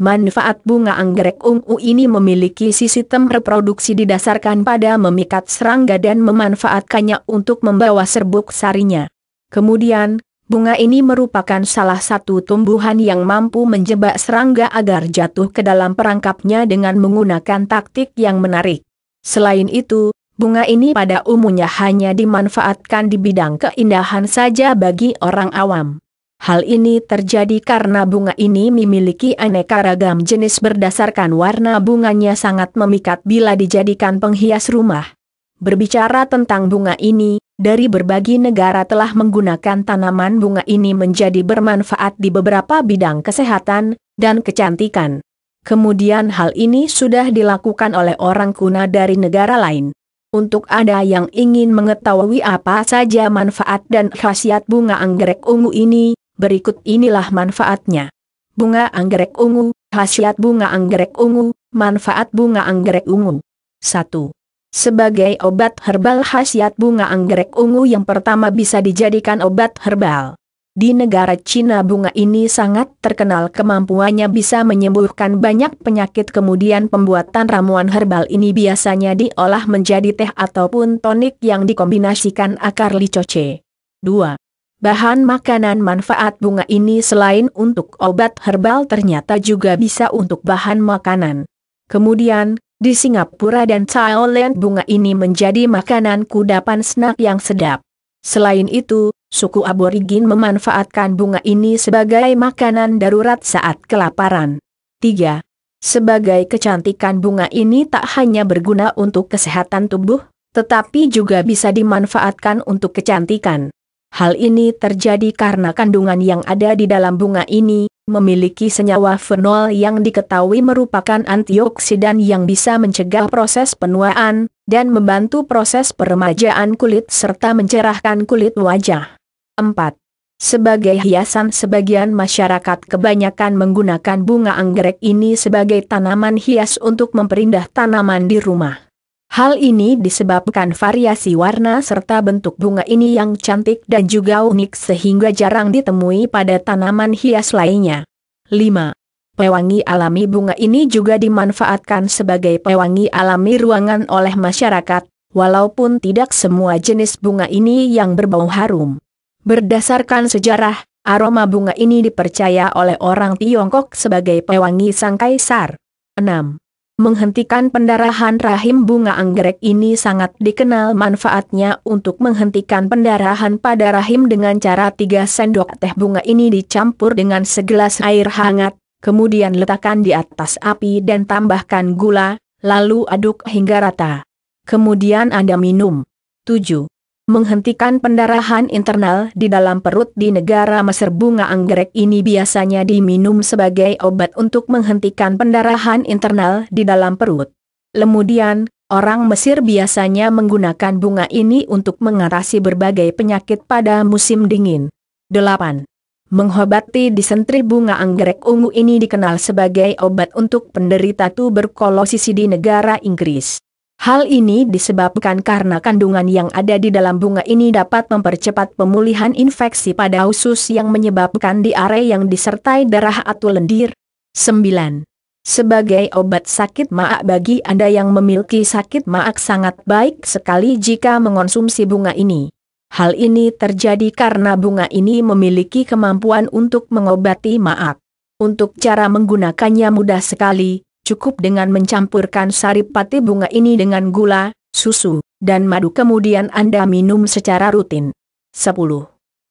Manfaat bunga anggrek ungu ini memiliki sistem reproduksi didasarkan pada memikat serangga dan memanfaatkannya untuk membawa serbuk sarinya. Kemudian, bunga ini merupakan salah satu tumbuhan yang mampu menjebak serangga agar jatuh ke dalam perangkapnya dengan menggunakan taktik yang menarik. Selain itu, bunga ini pada umumnya hanya dimanfaatkan di bidang keindahan saja bagi orang awam. Hal ini terjadi karena bunga ini memiliki aneka ragam jenis berdasarkan warna bunganya sangat memikat bila dijadikan penghias rumah. Berbicara tentang bunga ini, dari berbagai negara telah menggunakan tanaman bunga ini menjadi bermanfaat di beberapa bidang kesehatan dan kecantikan. Kemudian hal ini sudah dilakukan oleh orang kuna dari negara lain. Untuk ada yang ingin mengetahui apa saja manfaat dan khasiat bunga anggrek ungu ini, berikut inilah manfaatnya. Bunga anggrek ungu, khasiat bunga anggrek ungu, manfaat bunga anggrek ungu. 1. Sebagai obat herbal khasiat bunga anggrek ungu yang pertama bisa dijadikan obat herbal. Di negara Cina bunga ini sangat terkenal kemampuannya bisa menyembuhkan banyak penyakit kemudian pembuatan ramuan herbal ini biasanya diolah menjadi teh ataupun tonik yang dikombinasikan akar licoce. 2. Bahan makanan manfaat bunga ini selain untuk obat herbal ternyata juga bisa untuk bahan makanan. Kemudian, di Singapura dan Thailand bunga ini menjadi makanan kudapan snack yang sedap. Selain itu, suku aborigin memanfaatkan bunga ini sebagai makanan darurat saat kelaparan. 3. Sebagai kecantikan bunga ini tak hanya berguna untuk kesehatan tubuh, tetapi juga bisa dimanfaatkan untuk kecantikan. Hal ini terjadi karena kandungan yang ada di dalam bunga ini, memiliki senyawa fenol yang diketahui merupakan antioksidan yang bisa mencegah proses penuaan, dan membantu proses peremajaan kulit serta mencerahkan kulit wajah. 4. Sebagai hiasan sebagian masyarakat kebanyakan menggunakan bunga anggrek ini sebagai tanaman hias untuk memperindah tanaman di rumah. Hal ini disebabkan variasi warna serta bentuk bunga ini yang cantik dan juga unik sehingga jarang ditemui pada tanaman hias lainnya. 5. Pewangi alami bunga ini juga dimanfaatkan sebagai pewangi alami ruangan oleh masyarakat, walaupun tidak semua jenis bunga ini yang berbau harum. Berdasarkan sejarah, aroma bunga ini dipercaya oleh orang Tiongkok sebagai pewangi sang kaisar. 6. Menghentikan pendarahan rahim bunga anggrek ini sangat dikenal manfaatnya untuk menghentikan pendarahan pada rahim dengan cara 3 sendok teh bunga ini dicampur dengan segelas air hangat, kemudian letakkan di atas api dan tambahkan gula, lalu aduk hingga rata. Kemudian Anda minum. 7 menghentikan pendarahan internal di dalam perut di negara Mesir bunga anggrek ini biasanya diminum sebagai obat untuk menghentikan pendarahan internal di dalam perut. Kemudian, orang Mesir biasanya menggunakan bunga ini untuk mengatasi berbagai penyakit pada musim dingin. 8. Menghobati disentri bunga anggrek ungu ini dikenal sebagai obat untuk penderita tuberkulosis di negara Inggris. Hal ini disebabkan karena kandungan yang ada di dalam bunga ini dapat mempercepat pemulihan infeksi pada usus yang menyebabkan diare yang disertai darah atau lendir. 9. Sebagai obat sakit maak bagi Anda yang memiliki sakit maak sangat baik sekali jika mengonsumsi bunga ini. Hal ini terjadi karena bunga ini memiliki kemampuan untuk mengobati maak. Untuk cara menggunakannya mudah sekali, cukup dengan mencampurkan saripati bunga ini dengan gula, susu, dan madu kemudian Anda minum secara rutin. 10.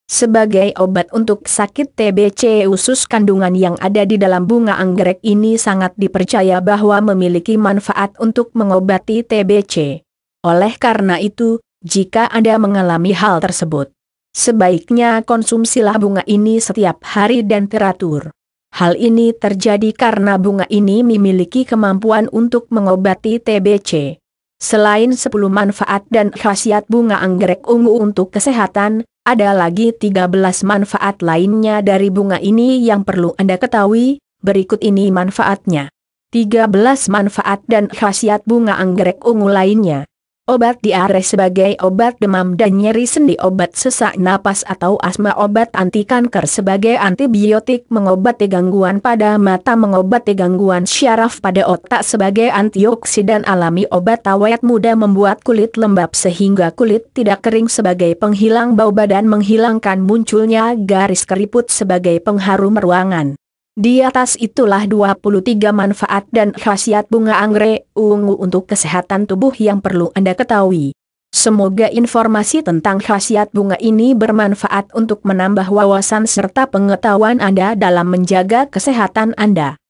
Sebagai obat untuk sakit TBC usus kandungan yang ada di dalam bunga anggrek ini sangat dipercaya bahwa memiliki manfaat untuk mengobati TBC. Oleh karena itu, jika Anda mengalami hal tersebut, sebaiknya konsumsilah bunga ini setiap hari dan teratur. Hal ini terjadi karena bunga ini memiliki kemampuan untuk mengobati TBC. Selain 10 manfaat dan khasiat bunga anggrek ungu untuk kesehatan, ada lagi 13 manfaat lainnya dari bunga ini yang perlu Anda ketahui, berikut ini manfaatnya. 13 manfaat dan khasiat bunga anggrek ungu lainnya obat diare sebagai obat demam dan nyeri sendi obat sesak napas atau asma obat anti kanker sebagai antibiotik mengobati gangguan pada mata mengobati gangguan syaraf pada otak sebagai antioksidan alami obat awet muda membuat kulit lembab sehingga kulit tidak kering sebagai penghilang bau badan menghilangkan munculnya garis keriput sebagai pengharum ruangan di atas itulah 23 manfaat dan khasiat bunga anggrek ungu untuk kesehatan tubuh yang perlu Anda ketahui. Semoga informasi tentang khasiat bunga ini bermanfaat untuk menambah wawasan serta pengetahuan Anda dalam menjaga kesehatan Anda.